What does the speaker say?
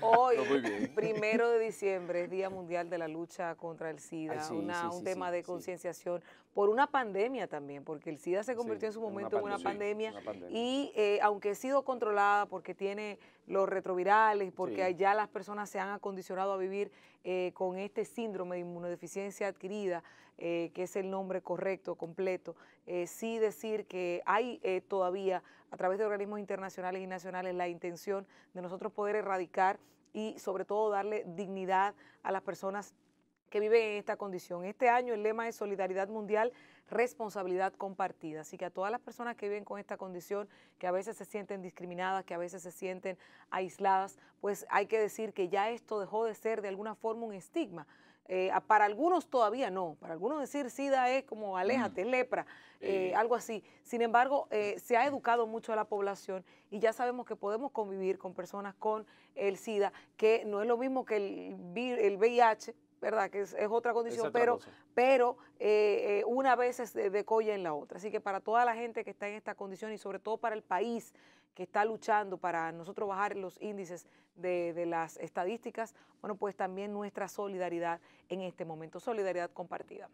Hoy, primero de diciembre, es Día Mundial de la Lucha contra el SIDA, un tema de concienciación por una pandemia también, porque el SIDA se convirtió en su momento en una pandemia, y eh, aunque ha sido controlada porque tiene los retrovirales, porque ya las personas se han acondicionado a vivir eh, con este síndrome de inmunodeficiencia adquirida, eh, que es el nombre correcto, completo, sí decir que hay todavía, a través de organismos internacionales y nacionales, la intención de nosotros poder erradicar y sobre todo darle dignidad a las personas que viven en esta condición. Este año el lema es Solidaridad Mundial, Responsabilidad Compartida. Así que a todas las personas que viven con esta condición, que a veces se sienten discriminadas, que a veces se sienten aisladas, pues hay que decir que ya esto dejó de ser de alguna forma un estigma. Eh, para algunos todavía no, para algunos decir SIDA es como mm. aléjate, lepra, eh, algo así. Sin embargo, eh, se ha educado mucho a la población y ya sabemos que podemos convivir con personas con el SIDA, que no es lo mismo que el VIH, ¿verdad? Que es, otra condición, pero, pero eh, eh, una vez es de, colla en la otra. Así que para toda la gente que está en esta condición y sobre todo para el país que está luchando para nosotros bajar los índices de, de, las estadísticas, bueno, pues también nuestra solidaridad en este momento, solidaridad compartida.